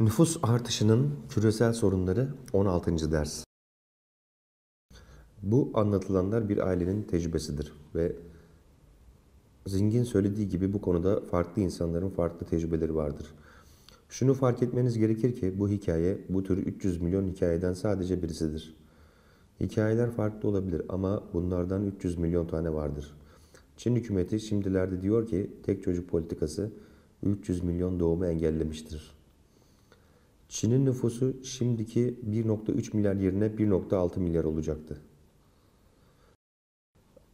Nüfus artışının küresel sorunları 16. ders. Bu anlatılanlar bir ailenin tecrübesidir ve Zing'in söylediği gibi bu konuda farklı insanların farklı tecrübeleri vardır. Şunu fark etmeniz gerekir ki bu hikaye bu tür 300 milyon hikayeden sadece birisidir. Hikayeler farklı olabilir ama bunlardan 300 milyon tane vardır. Çin hükümeti şimdilerde diyor ki tek çocuk politikası 300 milyon doğumu engellemiştir. Çin'in nüfusu şimdiki 1.3 milyar yerine 1.6 milyar olacaktı.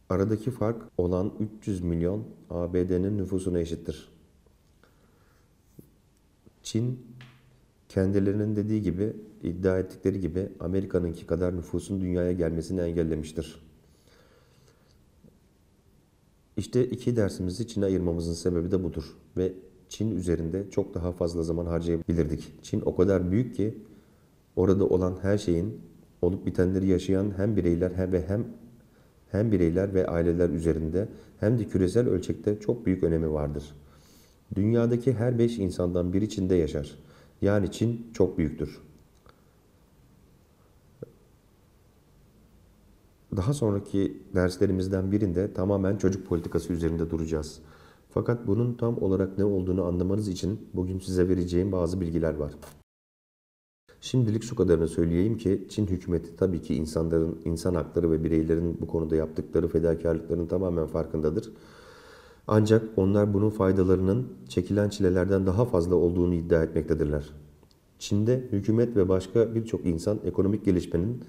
Aradaki fark olan 300 milyon ABD'nin nüfusuna eşittir. Çin kendilerinin dediği gibi iddia ettikleri gibi Amerika'nınki kadar nüfusun dünyaya gelmesini engellemiştir. İşte iki dersimizi Çin'e ayırmamızın sebebi de budur ve Çin üzerinde çok daha fazla zaman harcayabilirdik. Çin o kadar büyük ki orada olan her şeyin olup bitenleri yaşayan hem bireyler hem ve hem hem bireyler ve aileler üzerinde hem de küresel ölçekte çok büyük önemi vardır. Dünyadaki her beş insandan biri Çin'de yaşar. Yani Çin çok büyüktür. Daha sonraki derslerimizden birinde tamamen çocuk politikası üzerinde duracağız. Fakat bunun tam olarak ne olduğunu anlamanız için bugün size vereceğim bazı bilgiler var. Şimdilik şu kadarını söyleyeyim ki Çin hükümeti tabii ki insanların insan hakları ve bireylerin bu konuda yaptıkları fedakarlıkların tamamen farkındadır. Ancak onlar bunun faydalarının çekilen çilelerden daha fazla olduğunu iddia etmektedirler. Çin'de hükümet ve başka birçok insan ekonomik gelişmenin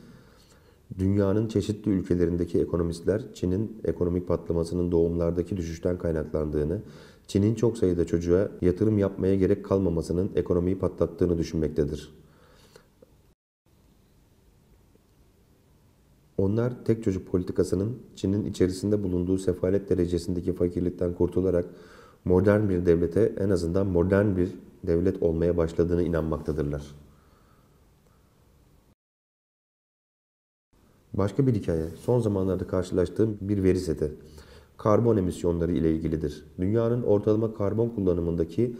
Dünyanın çeşitli ülkelerindeki ekonomistler Çin'in ekonomik patlamasının doğumlardaki düşüşten kaynaklandığını, Çin'in çok sayıda çocuğa yatırım yapmaya gerek kalmamasının ekonomiyi patlattığını düşünmektedir. Onlar tek çocuk politikasının Çin'in içerisinde bulunduğu sefalet derecesindeki fakirlikten kurtularak modern bir devlete en azından modern bir devlet olmaya başladığını inanmaktadırlar. Başka bir hikaye. Son zamanlarda karşılaştığım bir veri seti. Karbon emisyonları ile ilgilidir. Dünyanın ortalama karbon kullanımındaki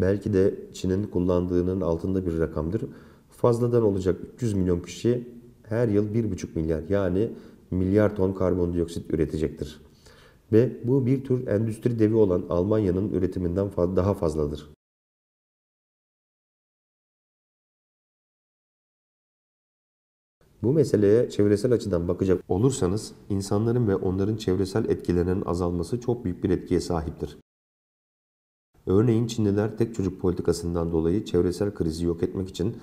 belki de Çin'in kullandığının altında bir rakamdır. Fazladan olacak 300 milyon kişi her yıl 1,5 milyar yani milyar ton karbondioksit üretecektir. Ve bu bir tür endüstri devi olan Almanya'nın üretiminden daha fazladır. Bu meseleye çevresel açıdan bakacak olursanız insanların ve onların çevresel etkilerinin azalması çok büyük bir etkiye sahiptir. Örneğin Çinliler tek çocuk politikasından dolayı çevresel krizi yok etmek için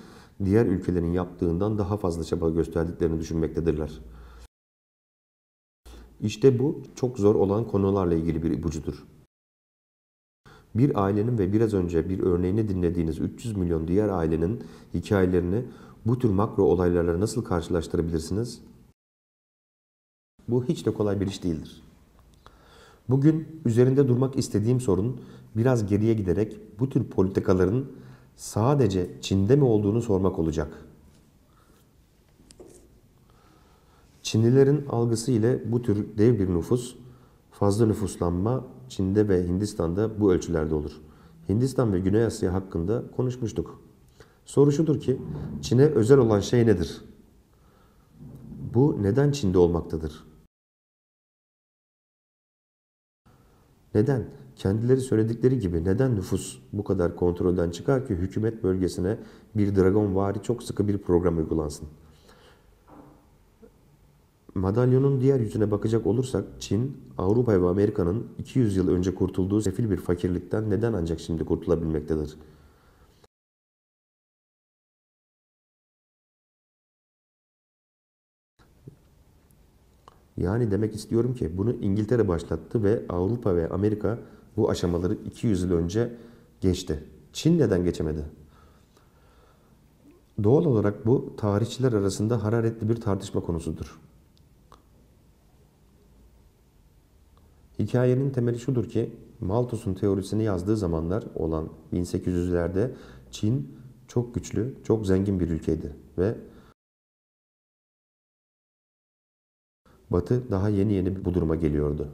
diğer ülkelerin yaptığından daha fazla çaba gösterdiklerini düşünmektedirler. İşte bu çok zor olan konularla ilgili bir ipucudur. Bir ailenin ve biraz önce bir örneğini dinlediğiniz 300 milyon diğer ailenin hikayelerini bu tür makro olaylarla nasıl karşılaştırabilirsiniz? Bu hiç de kolay bir iş değildir. Bugün üzerinde durmak istediğim sorun biraz geriye giderek bu tür politikaların sadece Çin'de mi olduğunu sormak olacak. Çinlilerin algısı ile bu tür dev bir nüfus, fazla nüfuslanma Çin'de ve Hindistan'da bu ölçülerde olur. Hindistan ve Güney Asya hakkında konuşmuştuk. Soru şudur ki Çin'e özel olan şey nedir? Bu neden Çin'de olmaktadır? Neden? Kendileri söyledikleri gibi neden nüfus bu kadar kontrolden çıkar ki hükümet bölgesine bir dragonvari çok sıkı bir program uygulansın? Madalyonun diğer yüzüne bakacak olursak Çin, Avrupa ve Amerika'nın 200 yıl önce kurtulduğu sefil bir fakirlikten neden ancak şimdi kurtulabilmektedir? Yani demek istiyorum ki bunu İngiltere başlattı ve Avrupa ve Amerika bu aşamaları 200 yıl önce geçti. Çin neden geçemedi? Doğal olarak bu tarihçiler arasında hararetli bir tartışma konusudur. Hikayenin temeli şudur ki Malthus'un teorisini yazdığı zamanlar olan 1800'lerde Çin çok güçlü, çok zengin bir ülkeydi ve Batı daha yeni yeni bu duruma geliyordu.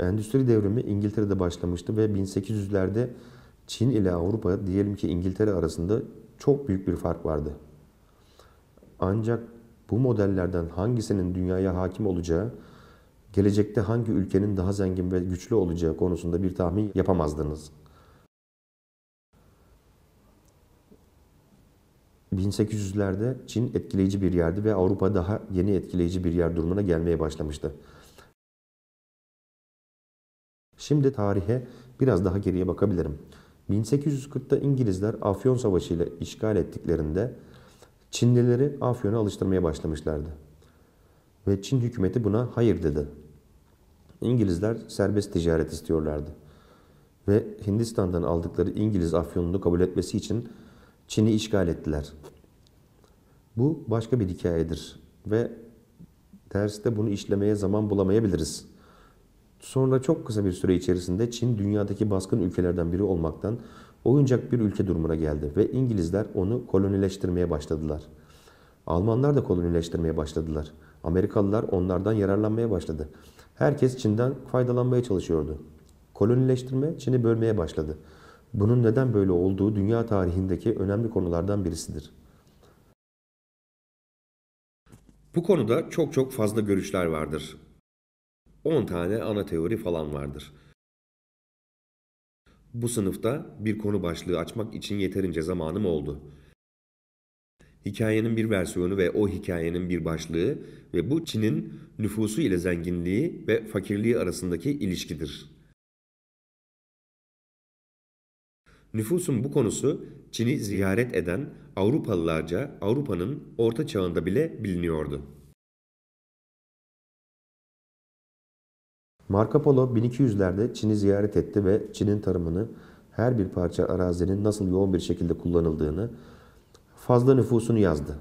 Endüstri devrimi İngiltere'de başlamıştı ve 1800'lerde Çin ile Avrupa diyelim ki İngiltere arasında çok büyük bir fark vardı. Ancak bu modellerden hangisinin dünyaya hakim olacağı, gelecekte hangi ülkenin daha zengin ve güçlü olacağı konusunda bir tahmin yapamazdınız. 1800'lerde Çin etkileyici bir yerdi ve Avrupa daha yeni etkileyici bir yer durumuna gelmeye başlamıştı. Şimdi tarihe biraz daha geriye bakabilirim. 1840'ta İngilizler Afyon Savaşı ile işgal ettiklerinde Çinlileri Afyon'a alıştırmaya başlamışlardı. Ve Çin hükümeti buna hayır dedi. İngilizler serbest ticaret istiyorlardı. Ve Hindistan'dan aldıkları İngiliz afyonunu kabul etmesi için Çin'i işgal ettiler. Bu başka bir hikayedir ve derste bunu işlemeye zaman bulamayabiliriz. Sonra çok kısa bir süre içerisinde Çin dünyadaki baskın ülkelerden biri olmaktan oyuncak bir ülke durumuna geldi ve İngilizler onu kolonileştirmeye başladılar. Almanlar da kolonileştirmeye başladılar. Amerikalılar onlardan yararlanmaya başladı. Herkes Çin'den faydalanmaya çalışıyordu. Kolonileştirme Çin'i bölmeye başladı. Bunun neden böyle olduğu dünya tarihindeki önemli konulardan birisidir. Bu konuda çok çok fazla görüşler vardır. 10 tane ana teori falan vardır. Bu sınıfta bir konu başlığı açmak için yeterince zamanım oldu. Hikayenin bir versiyonu ve o hikayenin bir başlığı ve bu Çin'in nüfusu ile zenginliği ve fakirliği arasındaki ilişkidir. Nüfusun bu konusu Çin'i ziyaret eden Avrupalılarca Avrupa'nın orta çağında bile biliniyordu. Marco Polo 1200'lerde Çin'i ziyaret etti ve Çin'in tarımını her bir parça arazinin nasıl yoğun bir şekilde kullanıldığını, fazla nüfusunu yazdı.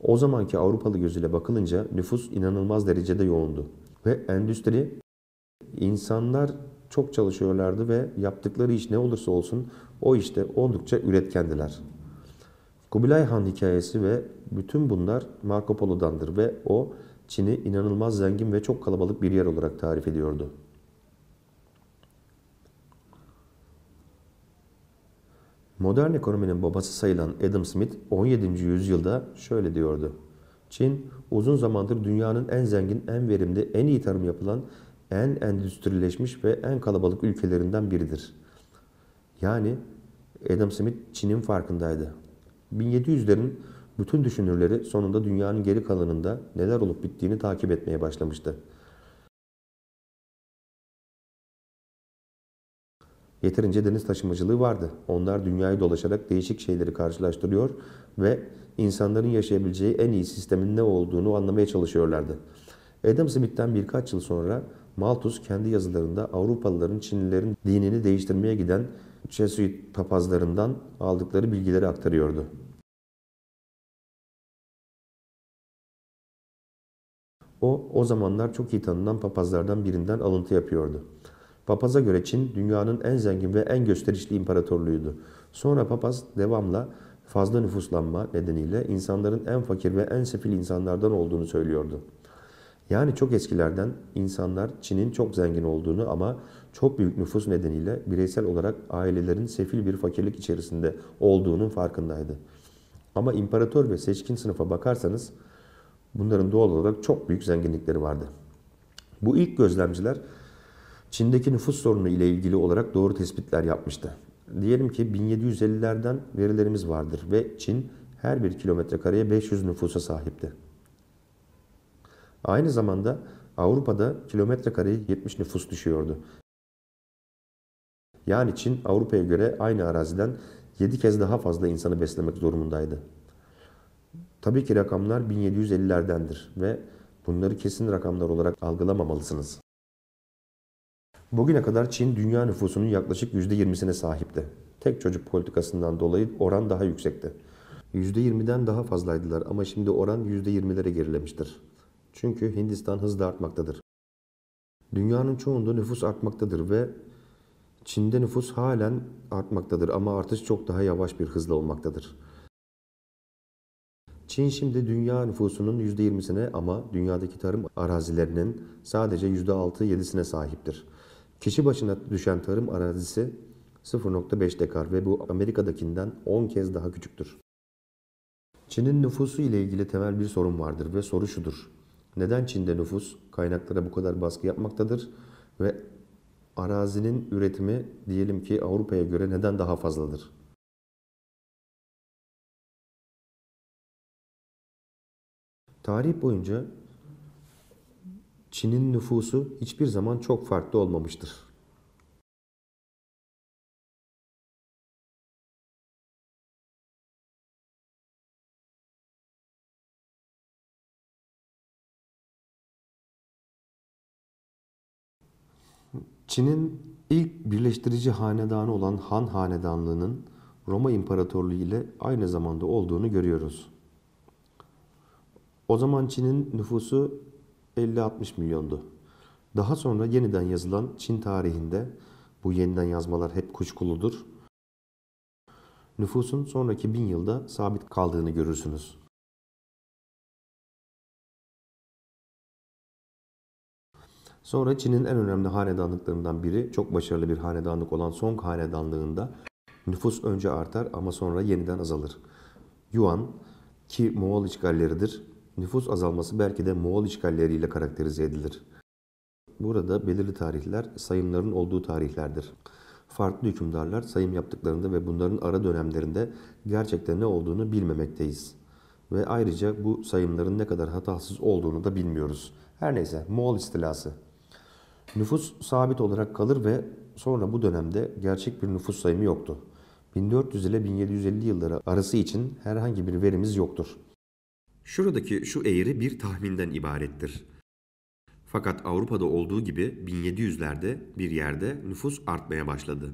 O zamanki Avrupalı gözüyle bakılınca nüfus inanılmaz derecede yoğundu ve endüstri insanlar çok çalışıyorlardı ve yaptıkları iş ne olursa olsun o işte oldukça üretkendiler. Kubilay Han hikayesi ve bütün bunlar Marco Polo'dandır ve o Çin'i inanılmaz zengin ve çok kalabalık bir yer olarak tarif ediyordu. Modern ekonominin babası sayılan Adam Smith 17. yüzyılda şöyle diyordu. Çin uzun zamandır dünyanın en zengin, en verimli, en iyi tarım yapılan, en endüstrileşmiş ve en kalabalık ülkelerinden biridir.'' Yani Adam Smith Çin'in farkındaydı. 1700'lerin bütün düşünürleri sonunda dünyanın geri kalanında neler olup bittiğini takip etmeye başlamıştı. Yeterince deniz taşımacılığı vardı. Onlar dünyayı dolaşarak değişik şeyleri karşılaştırıyor ve insanların yaşayabileceği en iyi sistemin ne olduğunu anlamaya çalışıyorlardı. Adam Smith'ten birkaç yıl sonra Malthus kendi yazılarında Avrupalıların Çinlilerin dinini değiştirmeye giden Jesuit papazlarından aldıkları bilgileri aktarıyordu. O, o zamanlar çok iyi tanınan papazlardan birinden alıntı yapıyordu. Papaza göre Çin dünyanın en zengin ve en gösterişli imparatorluğuydu. Sonra papaz devamla fazla nüfuslanma nedeniyle insanların en fakir ve en sefil insanlardan olduğunu söylüyordu. Yani çok eskilerden insanlar Çin'in çok zengin olduğunu ama çok büyük nüfus nedeniyle bireysel olarak ailelerin sefil bir fakirlik içerisinde olduğunun farkındaydı. Ama imparator ve seçkin sınıfa bakarsanız bunların doğal olarak çok büyük zenginlikleri vardı. Bu ilk gözlemciler Çin'deki nüfus sorunu ile ilgili olarak doğru tespitler yapmıştı. Diyelim ki 1750'lerden verilerimiz vardır ve Çin her bir kilometre kareye 500 nüfusa sahipti. Aynı zamanda Avrupa'da kilometre kareye 70 nüfus düşüyordu. Yani Çin Avrupa'ya göre aynı araziden 7 kez daha fazla insanı beslemek zorundaydı. Tabii ki rakamlar 1750'lerdendir ve bunları kesin rakamlar olarak algılamamalısınız. Bugüne kadar Çin dünya nüfusunun yaklaşık %20'sine sahipti. Tek çocuk politikasından dolayı oran daha yüksekti. %20'den daha fazlaydılar ama şimdi oran %20'lere gerilemiştir. Çünkü Hindistan hızla artmaktadır. Dünyanın çoğunda nüfus artmaktadır ve Çin'de nüfus halen artmaktadır ama artış çok daha yavaş bir hızla olmaktadır. Çin şimdi dünya nüfusunun %20'sine ama dünyadaki tarım arazilerinin sadece %6-7'sine sahiptir. Kişi başına düşen tarım arazisi 0.5 dekar ve bu Amerika'dakinden 10 kez daha küçüktür. Çin'in nüfusu ile ilgili temel bir sorun vardır ve soru şudur. Neden Çin'de nüfus kaynaklara bu kadar baskı yapmaktadır ve arazinin üretimi diyelim ki Avrupa'ya göre neden daha fazladır? Tarih boyunca Çin'in nüfusu hiçbir zaman çok farklı olmamıştır. Çin'in ilk birleştirici hanedanı olan Han Hanedanlığı'nın Roma İmparatorluğu ile aynı zamanda olduğunu görüyoruz. O zaman Çin'in nüfusu 50-60 milyondu. Daha sonra yeniden yazılan Çin tarihinde bu yeniden yazmalar hep kuşkuludur. Nüfusun sonraki bin yılda sabit kaldığını görürsünüz. Sonra Çin'in en önemli hanedanlıklarından biri, çok başarılı bir hanedanlık olan Song hanedanlığında nüfus önce artar ama sonra yeniden azalır. Yuan ki Moğol işgalleridir, nüfus azalması belki de Moğol işgalleriyle karakterize edilir. Burada belirli tarihler sayımların olduğu tarihlerdir. Farklı hükümdarlar sayım yaptıklarında ve bunların ara dönemlerinde gerçekten ne olduğunu bilmemekteyiz. Ve ayrıca bu sayımların ne kadar hatasız olduğunu da bilmiyoruz. Her neyse Moğol istilası Nüfus sabit olarak kalır ve sonra bu dönemde gerçek bir nüfus sayımı yoktu. 1400 ile 1750 yılları arası için herhangi bir verimiz yoktur. Şuradaki şu eğri bir tahminden ibarettir. Fakat Avrupa'da olduğu gibi 1700'lerde bir yerde nüfus artmaya başladı.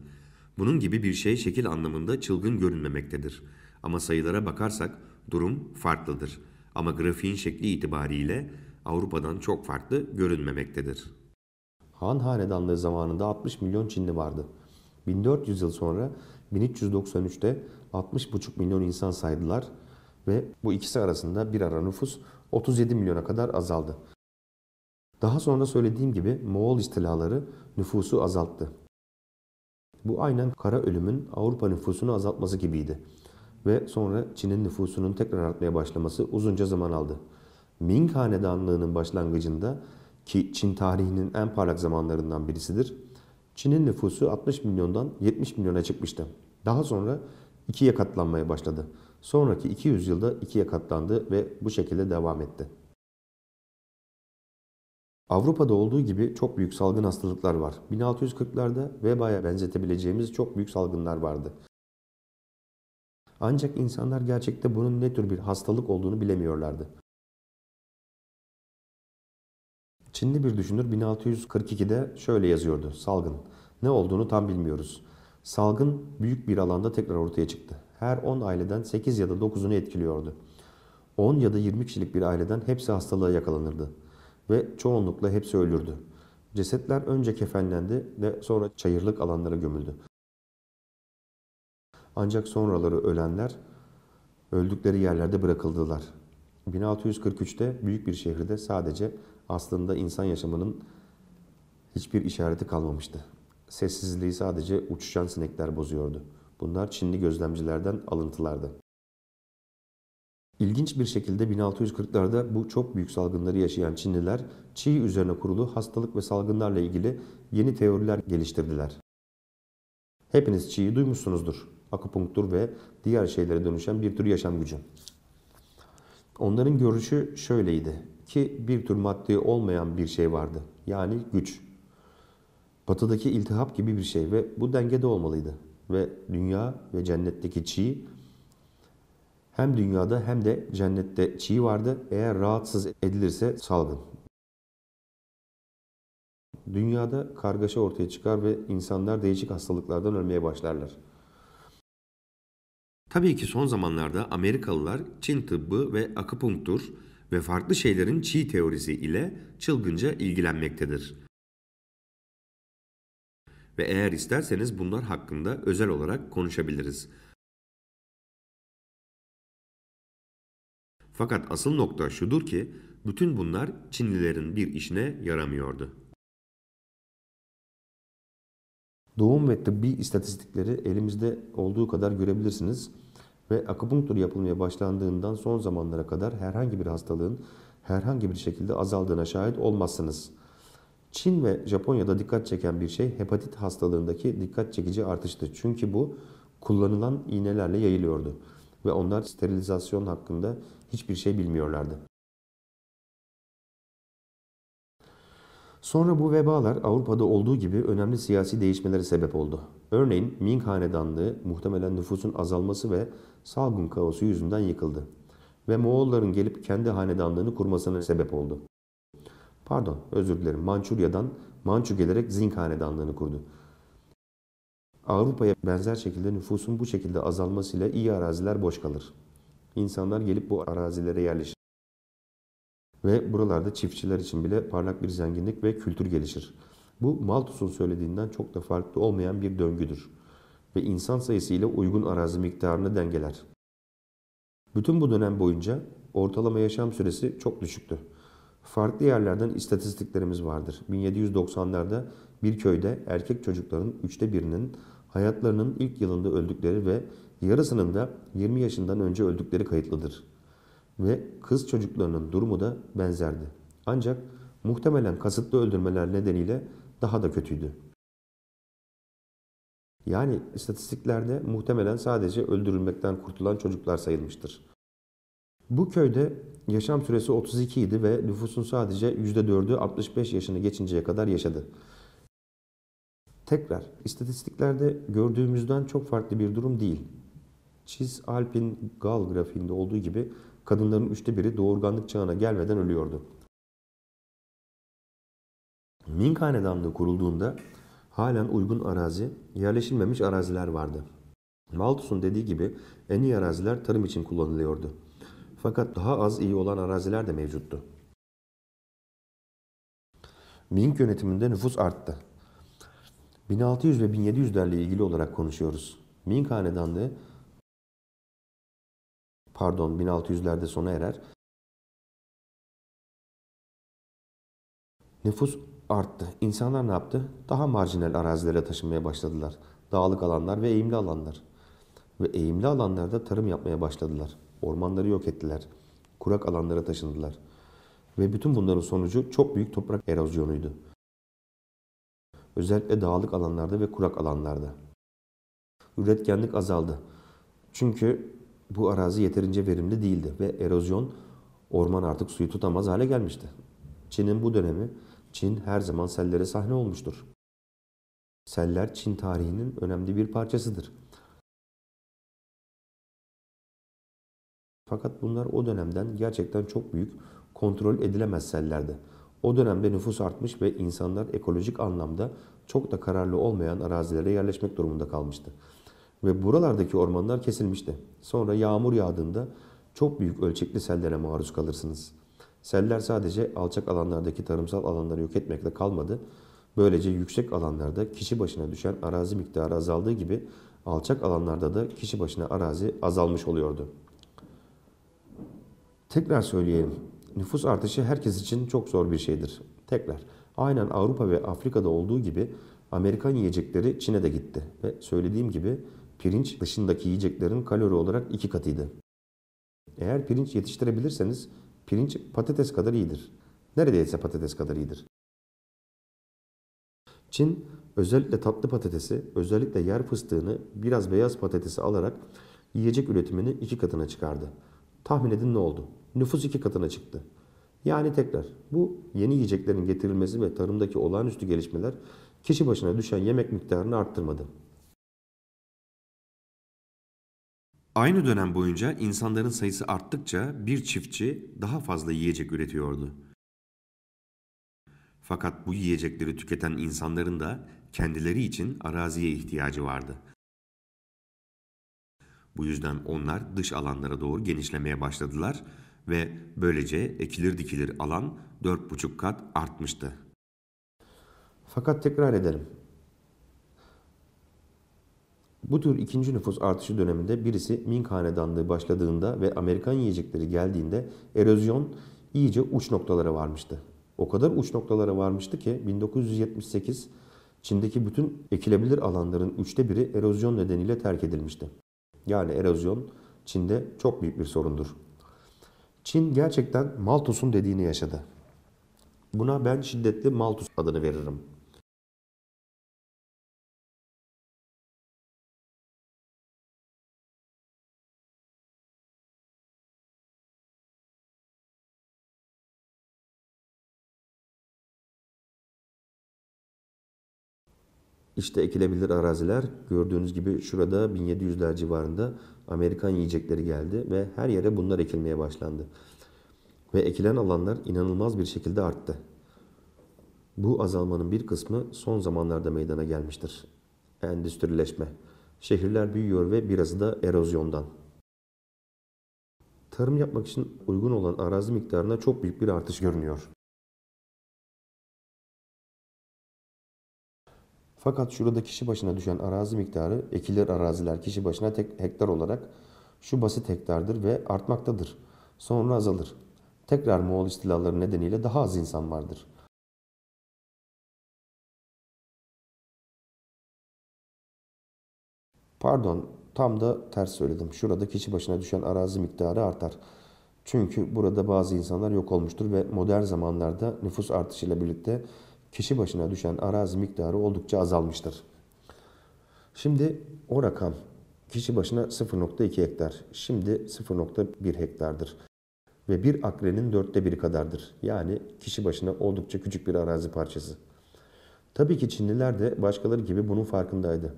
Bunun gibi bir şey şekil anlamında çılgın görünmemektedir. Ama sayılara bakarsak durum farklıdır. Ama grafiğin şekli itibariyle Avrupa'dan çok farklı görünmemektedir. Han Hanedanlığı zamanında 60 milyon Çinli vardı. 1400 yıl sonra 1393'te 60,5 milyon insan saydılar ve bu ikisi arasında bir ara nüfus 37 milyona kadar azaldı. Daha sonra söylediğim gibi Moğol istilaları nüfusu azalttı. Bu aynen kara ölümün Avrupa nüfusunu azaltması gibiydi. Ve sonra Çin'in nüfusunun tekrar artmaya başlaması uzunca zaman aldı. Ming Hanedanlığı'nın başlangıcında ki Çin tarihinin en parlak zamanlarından birisidir. Çin'in nüfusu 60 milyondan 70 milyona çıkmıştı. Daha sonra ikiye katlanmaya başladı. Sonraki 200 yılda ikiye katlandı ve bu şekilde devam etti. Avrupa'da olduğu gibi çok büyük salgın hastalıklar var. 1640'larda vebaya benzetebileceğimiz çok büyük salgınlar vardı. Ancak insanlar gerçekte bunun ne tür bir hastalık olduğunu bilemiyorlardı. Çinli bir düşünür 1642'de şöyle yazıyordu salgın. Ne olduğunu tam bilmiyoruz. Salgın büyük bir alanda tekrar ortaya çıktı. Her 10 aileden 8 ya da 9'unu etkiliyordu. 10 ya da 20 kişilik bir aileden hepsi hastalığa yakalanırdı ve çoğunlukla hepsi ölürdü. Cesetler önce kefenlendi ve sonra çayırlık alanlara gömüldü. Ancak sonraları ölenler öldükleri yerlerde bırakıldılar. 1643'te büyük bir şehirde sadece aslında insan yaşamının hiçbir işareti kalmamıştı. Sessizliği sadece uçuşan sinekler bozuyordu. Bunlar Çinli gözlemcilerden alıntılardı. İlginç bir şekilde 1640'larda bu çok büyük salgınları yaşayan Çinliler çiğ üzerine kurulu hastalık ve salgınlarla ilgili yeni teoriler geliştirdiler. Hepiniz çiğ duymuşsunuzdur. Akupunktur ve diğer şeylere dönüşen bir tür yaşam gücü. Onların görüşü şöyleydi ki bir tür maddi olmayan bir şey vardı. Yani güç. Batıdaki iltihap gibi bir şey ve bu dengede olmalıydı. Ve dünya ve cennetteki çiğ hem dünyada hem de cennette çiğ vardı. Eğer rahatsız edilirse salgın. Dünyada kargaşa ortaya çıkar ve insanlar değişik hastalıklardan ölmeye başlarlar. Tabii ki son zamanlarda Amerikalılar Çin tıbbı ve akupunktur ve farklı şeylerin çiğ teorisi ile çılgınca ilgilenmektedir. Ve eğer isterseniz bunlar hakkında özel olarak konuşabiliriz. Fakat asıl nokta şudur ki bütün bunlar Çinlilerin bir işine yaramıyordu. Doğum ve tıbbi istatistikleri elimizde olduğu kadar görebilirsiniz ve akupunktur yapılmaya başlandığından son zamanlara kadar herhangi bir hastalığın herhangi bir şekilde azaldığına şahit olmazsınız. Çin ve Japonya'da dikkat çeken bir şey hepatit hastalığındaki dikkat çekici artıştı. Çünkü bu kullanılan iğnelerle yayılıyordu ve onlar sterilizasyon hakkında hiçbir şey bilmiyorlardı. Sonra bu vebalar Avrupa'da olduğu gibi önemli siyasi değişmelere sebep oldu. Örneğin Ming Hanedanlığı muhtemelen nüfusun azalması ve salgın kaosu yüzünden yıkıldı ve Moğolların gelip kendi hanedanlığını kurmasına sebep oldu. Pardon, özür dilerim. Mançurya'dan Mançu gelerek Zing hanedanlığını kurdu. Avrupa'ya benzer şekilde nüfusun bu şekilde azalmasıyla iyi araziler boş kalır. İnsanlar gelip bu arazilere yerleşir. Ve buralarda çiftçiler için bile parlak bir zenginlik ve kültür gelişir. Bu Malthus'un söylediğinden çok da farklı olmayan bir döngüdür ve insan sayısı ile uygun arazi miktarını dengeler. Bütün bu dönem boyunca ortalama yaşam süresi çok düşüktü. Farklı yerlerden istatistiklerimiz vardır. 1790'larda bir köyde erkek çocukların üçte birinin hayatlarının ilk yılında öldükleri ve yarısının da 20 yaşından önce öldükleri kayıtlıdır. Ve kız çocuklarının durumu da benzerdi. Ancak muhtemelen kasıtlı öldürmeler nedeniyle daha da kötüydü. Yani istatistiklerde muhtemelen sadece öldürülmekten kurtulan çocuklar sayılmıştır. Bu köyde yaşam süresi 32 idi ve nüfusun sadece %4'ü 65 yaşını geçinceye kadar yaşadı. Tekrar istatistiklerde gördüğümüzden çok farklı bir durum değil. Çiz Alp'in Gal grafiğinde olduğu gibi kadınların üçte biri doğurganlık çağına gelmeden ölüyordu. Ming Hanedanlığı kurulduğunda halen uygun arazi, yerleşilmemiş araziler vardı. Malthus'un dediği gibi en iyi araziler tarım için kullanılıyordu. Fakat daha az iyi olan araziler de mevcuttu. Ming yönetiminde nüfus arttı. 1600 ve 1700 derle ilgili olarak konuşuyoruz. Ming hanedanlığı pardon 1600'lerde sona erer. Nüfus arttı. İnsanlar ne yaptı? Daha marjinal arazilere taşınmaya başladılar. Dağlık alanlar ve eğimli alanlar. Ve eğimli alanlarda tarım yapmaya başladılar. Ormanları yok ettiler. Kurak alanlara taşındılar. Ve bütün bunların sonucu çok büyük toprak erozyonuydu. Özellikle dağlık alanlarda ve kurak alanlarda. Üretkenlik azaldı. Çünkü bu arazi yeterince verimli değildi ve erozyon orman artık suyu tutamaz hale gelmişti. Çin'in bu dönemi Çin her zaman sellere sahne olmuştur. Seller Çin tarihinin önemli bir parçasıdır. Fakat bunlar o dönemden gerçekten çok büyük, kontrol edilemez sellerdi. O dönemde nüfus artmış ve insanlar ekolojik anlamda çok da kararlı olmayan arazilere yerleşmek durumunda kalmıştı. Ve buralardaki ormanlar kesilmişti. Sonra yağmur yağdığında çok büyük ölçekli sellere maruz kalırsınız.'' Seller sadece alçak alanlardaki tarımsal alanları yok etmekle kalmadı. Böylece yüksek alanlarda kişi başına düşen arazi miktarı azaldığı gibi alçak alanlarda da kişi başına arazi azalmış oluyordu. Tekrar söyleyelim. Nüfus artışı herkes için çok zor bir şeydir. Tekrar. Aynen Avrupa ve Afrika'da olduğu gibi Amerikan yiyecekleri Çin'e de gitti. Ve söylediğim gibi pirinç dışındaki yiyeceklerin kalori olarak iki katıydı. Eğer pirinç yetiştirebilirseniz Pirinç patates kadar iyidir. Neredeyse patates kadar iyidir. Çin özellikle tatlı patatesi, özellikle yer fıstığını, biraz beyaz patatesi alarak yiyecek üretimini iki katına çıkardı. Tahmin edin ne oldu? Nüfus iki katına çıktı. Yani tekrar bu yeni yiyeceklerin getirilmesi ve tarımdaki olağanüstü gelişmeler kişi başına düşen yemek miktarını arttırmadı. Aynı dönem boyunca insanların sayısı arttıkça bir çiftçi daha fazla yiyecek üretiyordu. Fakat bu yiyecekleri tüketen insanların da kendileri için araziye ihtiyacı vardı. Bu yüzden onlar dış alanlara doğru genişlemeye başladılar ve böylece ekilir dikilir alan 4,5 kat artmıştı. Fakat tekrar edelim. Bu tür ikinci nüfus artışı döneminde birisi Ming Hanedanlığı başladığında ve Amerikan yiyecekleri geldiğinde erozyon iyice uç noktalara varmıştı. O kadar uç noktalara varmıştı ki 1978 Çin'deki bütün ekilebilir alanların üçte biri erozyon nedeniyle terk edilmişti. Yani erozyon Çin'de çok büyük bir sorundur. Çin gerçekten Malthus'un dediğini yaşadı. Buna ben şiddetli Malthus adını veririm. İşte ekilebilir araziler gördüğünüz gibi şurada 1700'ler civarında Amerikan yiyecekleri geldi ve her yere bunlar ekilmeye başlandı. Ve ekilen alanlar inanılmaz bir şekilde arttı. Bu azalmanın bir kısmı son zamanlarda meydana gelmiştir. Endüstrileşme. Şehirler büyüyor ve birazı da erozyondan. Tarım yapmak için uygun olan arazi miktarına çok büyük bir artış görünüyor. Fakat şurada kişi başına düşen arazi miktarı ekilir araziler kişi başına tek hektar olarak şu basit hektardır ve artmaktadır. Sonra azalır. Tekrar Moğol istilaları nedeniyle daha az insan vardır. Pardon, tam da ters söyledim. Şurada kişi başına düşen arazi miktarı artar. Çünkü burada bazı insanlar yok olmuştur ve modern zamanlarda nüfus artışıyla birlikte birlikte kişi başına düşen arazi miktarı oldukça azalmıştır. Şimdi o rakam kişi başına 0.2 hektar. Şimdi 0.1 hektardır. Ve bir akrenin dörtte biri kadardır. Yani kişi başına oldukça küçük bir arazi parçası. Tabii ki Çinliler de başkaları gibi bunun farkındaydı.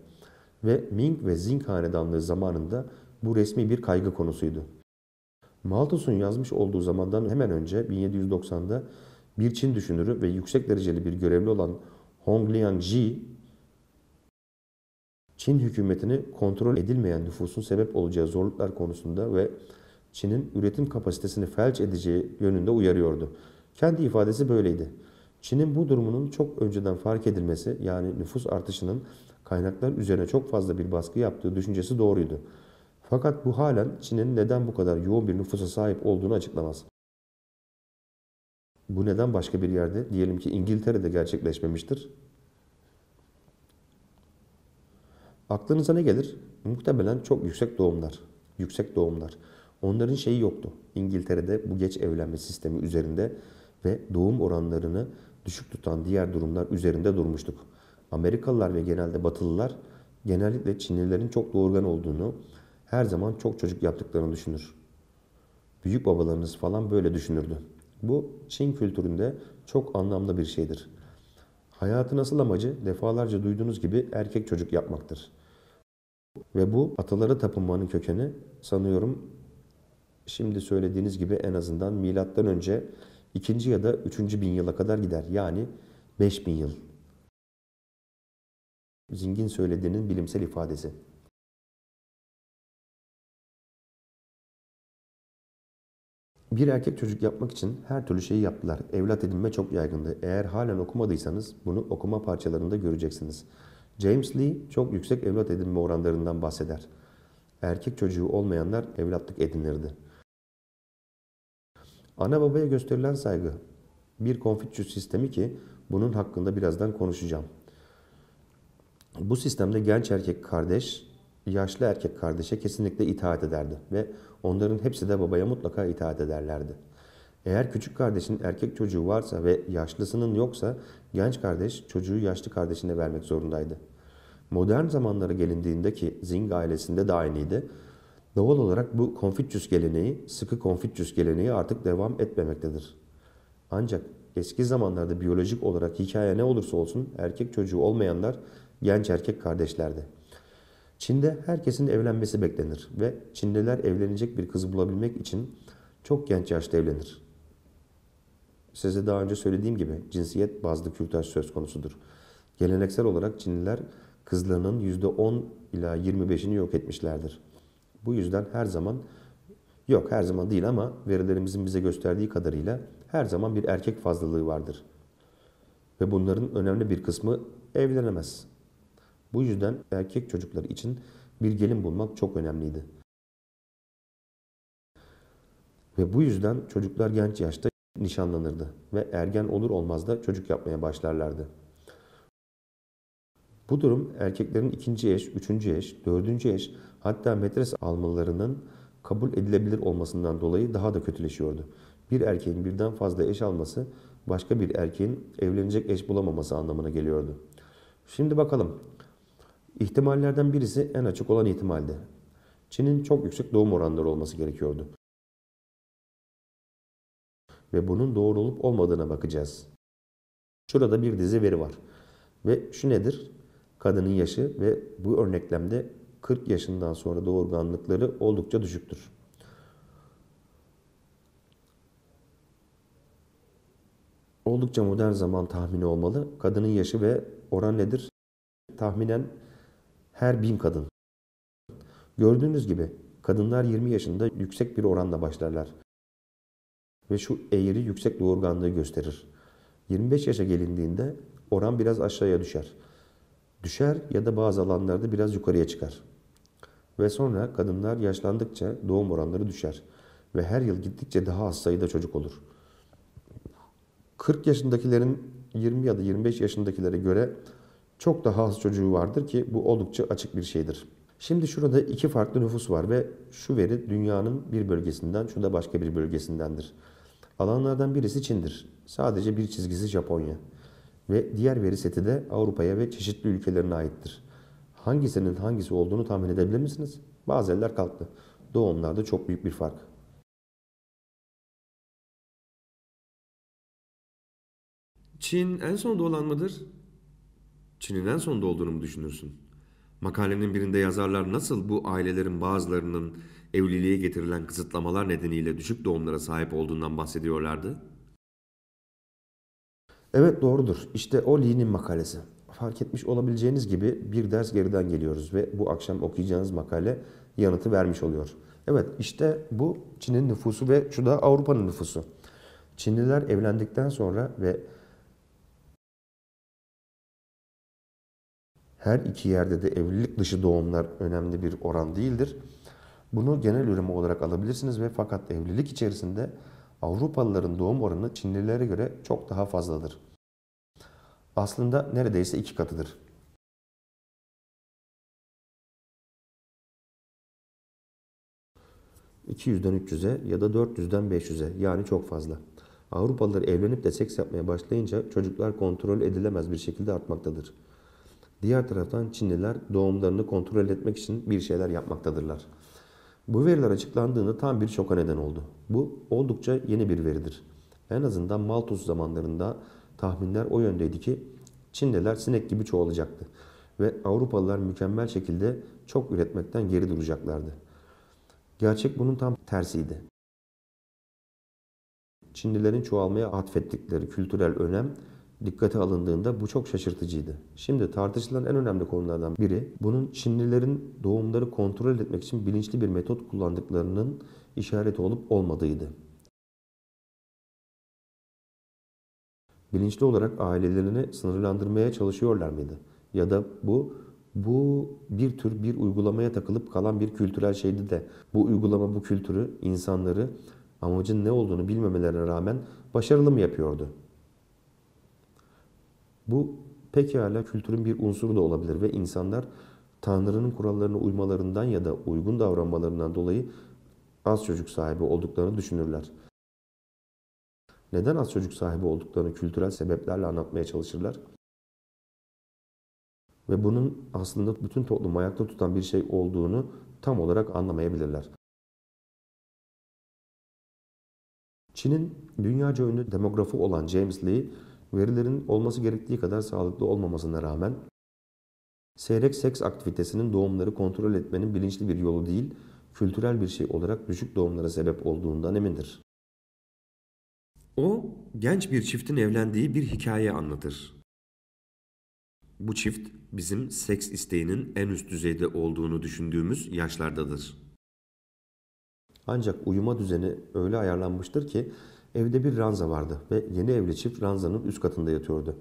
Ve Ming ve Zing hanedanlığı zamanında bu resmi bir kaygı konusuydu. Malthus'un yazmış olduğu zamandan hemen önce 1790'da bir Çin düşünürü ve yüksek dereceli bir görevli olan Hong Liang-ji, Çin hükümetini kontrol edilmeyen nüfusun sebep olacağı zorluklar konusunda ve Çin'in üretim kapasitesini felç edeceği yönünde uyarıyordu. Kendi ifadesi böyleydi. Çin'in bu durumunun çok önceden fark edilmesi yani nüfus artışının kaynaklar üzerine çok fazla bir baskı yaptığı düşüncesi doğruydu. Fakat bu halen Çin'in neden bu kadar yoğun bir nüfusa sahip olduğunu açıklamaz. Bu neden başka bir yerde? Diyelim ki İngiltere'de gerçekleşmemiştir. Aklınıza ne gelir? Muhtemelen çok yüksek doğumlar. Yüksek doğumlar. Onların şeyi yoktu. İngiltere'de bu geç evlenme sistemi üzerinde ve doğum oranlarını düşük tutan diğer durumlar üzerinde durmuştuk. Amerikalılar ve genelde Batılılar genellikle Çinlilerin çok doğurgan olduğunu, her zaman çok çocuk yaptıklarını düşünür. Büyük babalarınız falan böyle düşünürdü. Bu Çin kültüründe çok anlamlı bir şeydir. Hayatın asıl amacı defalarca duyduğunuz gibi erkek çocuk yapmaktır. Ve bu ataları tapınmanın kökeni sanıyorum şimdi söylediğiniz gibi en azından milattan önce 2. ya da 3. bin yıla kadar gider. Yani 5000 yıl. Zingin söylediğinin bilimsel ifadesi. Bir erkek çocuk yapmak için her türlü şeyi yaptılar. Evlat edinme çok yaygındı. Eğer halen okumadıysanız bunu okuma parçalarında göreceksiniz. James Lee çok yüksek evlat edinme oranlarından bahseder. Erkek çocuğu olmayanlar evlatlık edinirdi. Ana babaya gösterilen saygı. Bir Konfüçyüs sistemi ki bunun hakkında birazdan konuşacağım. Bu sistemde genç erkek kardeş, yaşlı erkek kardeşe kesinlikle itaat ederdi ve Onların hepsi de babaya mutlaka itaat ederlerdi. Eğer küçük kardeşin erkek çocuğu varsa ve yaşlısının yoksa genç kardeş çocuğu yaşlı kardeşine vermek zorundaydı. Modern zamanlara gelindiğinde ki Zing ailesinde de aynıydı. Doğal olarak bu Konfüçyüs geleneği, sıkı Konfüçyüs geleneği artık devam etmemektedir. Ancak eski zamanlarda biyolojik olarak hikaye ne olursa olsun erkek çocuğu olmayanlar genç erkek kardeşlerdi. Çin'de herkesin evlenmesi beklenir ve Çinliler evlenecek bir kızı bulabilmek için çok genç yaşta evlenir. Size daha önce söylediğim gibi cinsiyet bazlı kürtaj söz konusudur. Geleneksel olarak Çinliler kızlarının %10 ila 25'ini yok etmişlerdir. Bu yüzden her zaman, yok her zaman değil ama verilerimizin bize gösterdiği kadarıyla her zaman bir erkek fazlalığı vardır. Ve bunların önemli bir kısmı evlenemez. Bu yüzden erkek çocuklar için bir gelin bulmak çok önemliydi. Ve bu yüzden çocuklar genç yaşta nişanlanırdı ve ergen olur olmaz da çocuk yapmaya başlarlardı. Bu durum erkeklerin ikinci eş, üçüncü eş, dördüncü eş hatta metres almalarının kabul edilebilir olmasından dolayı daha da kötüleşiyordu. Bir erkeğin birden fazla eş alması başka bir erkeğin evlenecek eş bulamaması anlamına geliyordu. Şimdi bakalım İhtimallerden birisi en açık olan ihtimaldi. Çin'in çok yüksek doğum oranları olması gerekiyordu. Ve bunun doğru olup olmadığına bakacağız. Şurada bir dizi veri var. Ve şu nedir? Kadının yaşı ve bu örneklemde 40 yaşından sonra doğurganlıkları oldukça düşüktür. Oldukça modern zaman tahmini olmalı. Kadının yaşı ve oran nedir? Tahminen her bin kadın. Gördüğünüz gibi kadınlar 20 yaşında yüksek bir oranla başlarlar. Ve şu eğri yüksek doğurganlığı gösterir. 25 yaşa gelindiğinde oran biraz aşağıya düşer. Düşer ya da bazı alanlarda biraz yukarıya çıkar. Ve sonra kadınlar yaşlandıkça doğum oranları düşer. Ve her yıl gittikçe daha az sayıda çocuk olur. 40 yaşındakilerin 20 ya da 25 yaşındakilere göre çok daha az çocuğu vardır ki bu oldukça açık bir şeydir. Şimdi şurada iki farklı nüfus var ve şu veri dünyanın bir bölgesinden, şu da başka bir bölgesindendir. Alanlardan birisi Çin'dir. Sadece bir çizgisi Japonya. Ve diğer veri seti de Avrupa'ya ve çeşitli ülkelerine aittir. Hangisinin hangisi olduğunu tahmin edebilir misiniz? Bazı eller kalktı. Doğumlarda çok büyük bir fark. Çin en son doğulan mıdır? Çin'in en sonda olduğunu mu düşünürsün? Makalenin birinde yazarlar nasıl bu ailelerin bazılarının evliliğe getirilen kısıtlamalar nedeniyle düşük doğumlara sahip olduğundan bahsediyorlardı? Evet doğrudur. İşte o Lee'nin makalesi. Fark etmiş olabileceğiniz gibi bir ders geriden geliyoruz ve bu akşam okuyacağınız makale yanıtı vermiş oluyor. Evet işte bu Çin'in nüfusu ve şu da Avrupa'nın nüfusu. Çinliler evlendikten sonra ve Her iki yerde de evlilik dışı doğumlar önemli bir oran değildir. Bunu genel üreme olarak alabilirsiniz ve fakat evlilik içerisinde Avrupalıların doğum oranı Çinlilere göre çok daha fazladır. Aslında neredeyse iki katıdır. ...200'den 300'e ya da 400'den 500'e yani çok fazla. Avrupalılar evlenip de seks yapmaya başlayınca çocuklar kontrol edilemez bir şekilde artmaktadır. Diğer taraftan Çinliler doğumlarını kontrol etmek için bir şeyler yapmaktadırlar. Bu veriler açıklandığında tam bir şoka neden oldu. Bu oldukça yeni bir veridir. En azından Malthus zamanlarında tahminler o yöndeydi ki Çinliler sinek gibi çoğalacaktı ve Avrupalılar mükemmel şekilde çok üretmekten geri duracaklardı. Gerçek bunun tam tersiydi. Çinlilerin çoğalmaya atfettikleri kültürel önem dikkate alındığında bu çok şaşırtıcıydı. Şimdi tartışılan en önemli konulardan biri bunun Çinlilerin doğumları kontrol etmek için bilinçli bir metot kullandıklarının işareti olup olmadığıydı. Bilinçli olarak ailelerini sınırlandırmaya çalışıyorlar mıydı? Ya da bu bu bir tür bir uygulamaya takılıp kalan bir kültürel şeydi de bu uygulama bu kültürü insanları amacın ne olduğunu bilmemelerine rağmen başarılı mı yapıyordu? Bu pekala kültürün bir unsuru da olabilir ve insanlar Tanrı'nın kurallarına uymalarından ya da uygun davranmalarından dolayı az çocuk sahibi olduklarını düşünürler. Neden az çocuk sahibi olduklarını kültürel sebeplerle anlatmaya çalışırlar? Ve bunun aslında bütün toplumu ayakta tutan bir şey olduğunu tam olarak anlamayabilirler. Çin'in dünyaca ünlü demografi olan James Lee, verilerin olması gerektiği kadar sağlıklı olmamasına rağmen seyrek seks aktivitesinin doğumları kontrol etmenin bilinçli bir yolu değil, kültürel bir şey olarak düşük doğumlara sebep olduğundan emindir. O, genç bir çiftin evlendiği bir hikaye anlatır. Bu çift bizim seks isteğinin en üst düzeyde olduğunu düşündüğümüz yaşlardadır. Ancak uyuma düzeni öyle ayarlanmıştır ki Evde bir ranza vardı ve yeni evli çift ranzanın üst katında yatıyordu.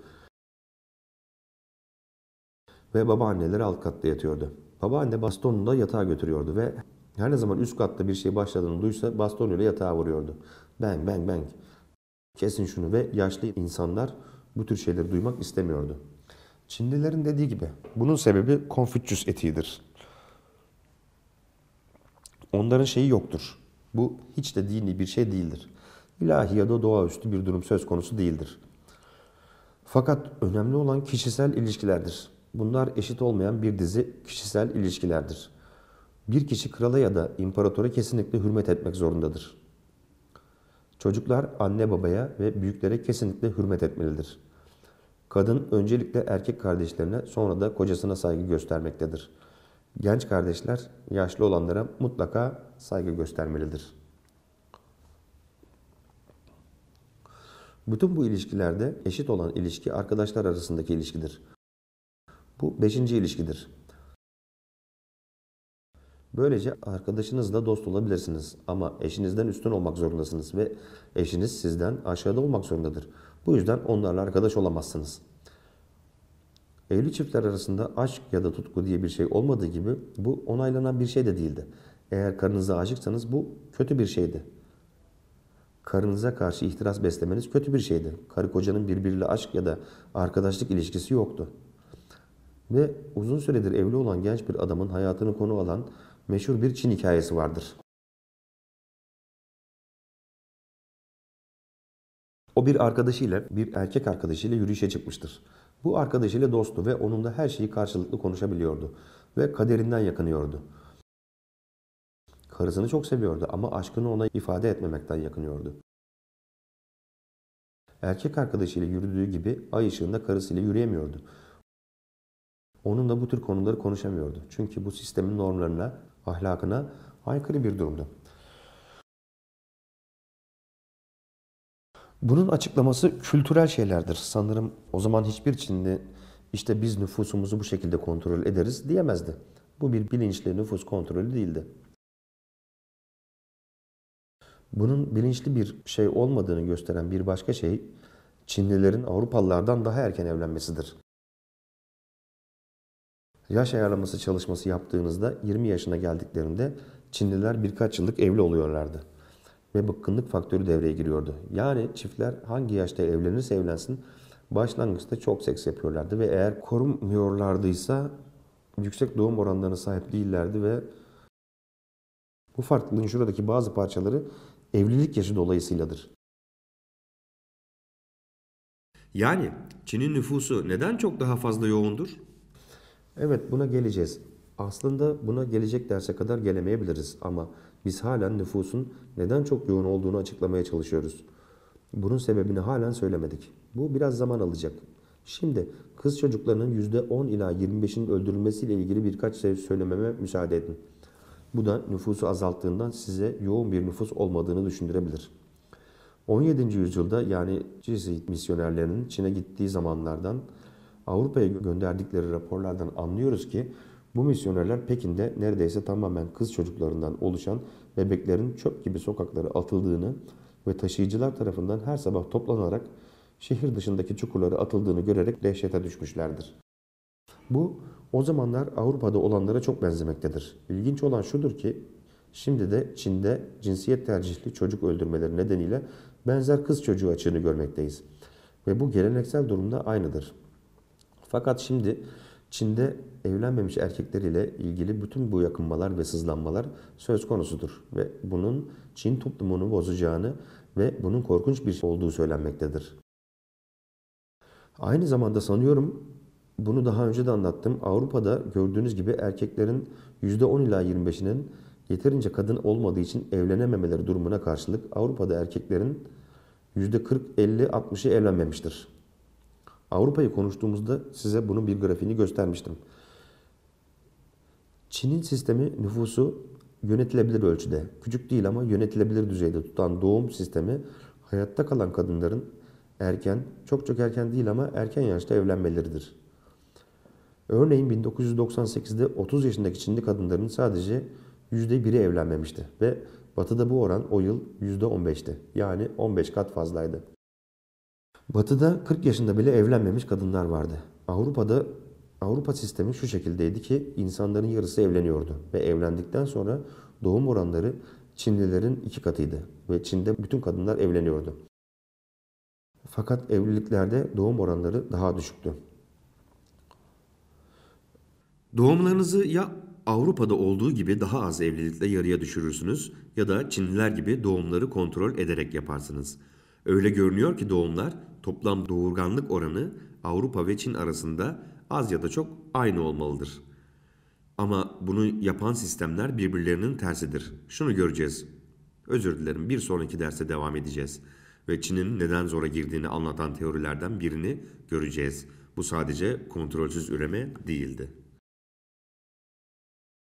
Ve babaanneler alt katta yatıyordu. Babaanne bastonunu da yatağa götürüyordu ve her ne zaman üst katta bir şey başladığını duysa bastonuyla yatağa vuruyordu. Bang bang bang. Kesin şunu ve yaşlı insanlar bu tür şeyleri duymak istemiyordu. Çinlilerin dediği gibi bunun sebebi konfüçyüs etiğidir. Onların şeyi yoktur. Bu hiç de dini bir şey değildir ilahi ya da doğaüstü bir durum söz konusu değildir. Fakat önemli olan kişisel ilişkilerdir. Bunlar eşit olmayan bir dizi kişisel ilişkilerdir. Bir kişi krala ya da imparatora kesinlikle hürmet etmek zorundadır. Çocuklar anne babaya ve büyüklere kesinlikle hürmet etmelidir. Kadın öncelikle erkek kardeşlerine sonra da kocasına saygı göstermektedir. Genç kardeşler yaşlı olanlara mutlaka saygı göstermelidir.'' Bütün bu ilişkilerde eşit olan ilişki arkadaşlar arasındaki ilişkidir. Bu beşinci ilişkidir. Böylece arkadaşınızla dost olabilirsiniz ama eşinizden üstün olmak zorundasınız ve eşiniz sizden aşağıda olmak zorundadır. Bu yüzden onlarla arkadaş olamazsınız. Evli çiftler arasında aşk ya da tutku diye bir şey olmadığı gibi bu onaylanan bir şey de değildi. Eğer karınıza aşıksanız bu kötü bir şeydi karınıza karşı ihtiras beslemeniz kötü bir şeydi. Karı kocanın birbiriyle aşk ya da arkadaşlık ilişkisi yoktu. Ve uzun süredir evli olan genç bir adamın hayatını konu alan meşhur bir Çin hikayesi vardır. O bir arkadaşıyla, bir erkek arkadaşıyla yürüyüşe çıkmıştır. Bu arkadaşıyla dosttu ve onunla her şeyi karşılıklı konuşabiliyordu ve kaderinden yakınıyordu. Karısını çok seviyordu ama aşkını ona ifade etmemekten yakınıyordu. Erkek arkadaşıyla yürüdüğü gibi ay ışığında karısıyla yürüyemiyordu. Onun da bu tür konuları konuşamıyordu. Çünkü bu sistemin normlarına, ahlakına aykırı bir durumdu. Bunun açıklaması kültürel şeylerdir. Sanırım o zaman hiçbir Çinli işte biz nüfusumuzu bu şekilde kontrol ederiz diyemezdi. Bu bir bilinçli nüfus kontrolü değildi. Bunun bilinçli bir şey olmadığını gösteren bir başka şey Çinlilerin Avrupalılardan daha erken evlenmesidir. Yaş ayarlaması çalışması yaptığınızda 20 yaşına geldiklerinde Çinliler birkaç yıllık evli oluyorlardı ve bıkkınlık faktörü devreye giriyordu. Yani çiftler hangi yaşta evlenirse evlensin başlangıçta çok seks yapıyorlardı ve eğer korumuyorlardıysa, yüksek doğum oranlarına sahip değillerdi ve bu farklılığın şuradaki bazı parçaları evlilik yaşı dolayısıyladır. Yani Çin'in nüfusu neden çok daha fazla yoğundur? Evet buna geleceğiz. Aslında buna gelecek derse kadar gelemeyebiliriz ama biz halen nüfusun neden çok yoğun olduğunu açıklamaya çalışıyoruz. Bunun sebebini halen söylemedik. Bu biraz zaman alacak. Şimdi kız çocuklarının %10 ila 25'inin öldürülmesiyle ilgili birkaç şey söylememe müsaade edin. Bu da nüfusu azalttığından size yoğun bir nüfus olmadığını düşündürebilir. 17. yüzyılda yani Cizit misyonerlerinin Çin'e gittiği zamanlardan Avrupa'ya gönderdikleri raporlardan anlıyoruz ki bu misyonerler Pekin'de neredeyse tamamen kız çocuklarından oluşan bebeklerin çöp gibi sokaklara atıldığını ve taşıyıcılar tarafından her sabah toplanarak şehir dışındaki çukurlara atıldığını görerek dehşete düşmüşlerdir. Bu o zamanlar Avrupa'da olanlara çok benzemektedir. İlginç olan şudur ki şimdi de Çin'de cinsiyet tercihli çocuk öldürmeleri nedeniyle benzer kız çocuğu açığını görmekteyiz. Ve bu geleneksel durumda aynıdır. Fakat şimdi Çin'de evlenmemiş erkekler ile ilgili bütün bu yakınmalar ve sızlanmalar söz konusudur ve bunun Çin toplumunu bozacağını ve bunun korkunç bir şey olduğu söylenmektedir. Aynı zamanda sanıyorum bunu daha önce de anlattım. Avrupa'da gördüğünüz gibi erkeklerin %10 ila 25'inin yeterince kadın olmadığı için evlenememeleri durumuna karşılık Avrupa'da erkeklerin %40-50-60'ı evlenmemiştir. Avrupa'yı konuştuğumuzda size bunun bir grafiğini göstermiştim. Çin'in sistemi nüfusu yönetilebilir ölçüde, küçük değil ama yönetilebilir düzeyde tutan doğum sistemi hayatta kalan kadınların erken, çok çok erken değil ama erken yaşta evlenmeleridir. Örneğin 1998'de 30 yaşındaki Çinli kadınların sadece %1'i evlenmemişti ve Batı'da bu oran o yıl %15'ti. Yani 15 kat fazlaydı. Batı'da 40 yaşında bile evlenmemiş kadınlar vardı. Avrupa'da Avrupa sistemi şu şekildeydi ki insanların yarısı evleniyordu ve evlendikten sonra doğum oranları Çinlilerin iki katıydı ve Çin'de bütün kadınlar evleniyordu. Fakat evliliklerde doğum oranları daha düşüktü. Doğumlarınızı ya Avrupa'da olduğu gibi daha az evlilikle yarıya düşürürsünüz ya da Çinliler gibi doğumları kontrol ederek yaparsınız. Öyle görünüyor ki doğumlar toplam doğurganlık oranı Avrupa ve Çin arasında az ya da çok aynı olmalıdır. Ama bunu yapan sistemler birbirlerinin tersidir. Şunu göreceğiz. Özür dilerim bir sonraki derse devam edeceğiz. Ve Çin'in neden zora girdiğini anlatan teorilerden birini göreceğiz. Bu sadece kontrolsüz üreme değildi.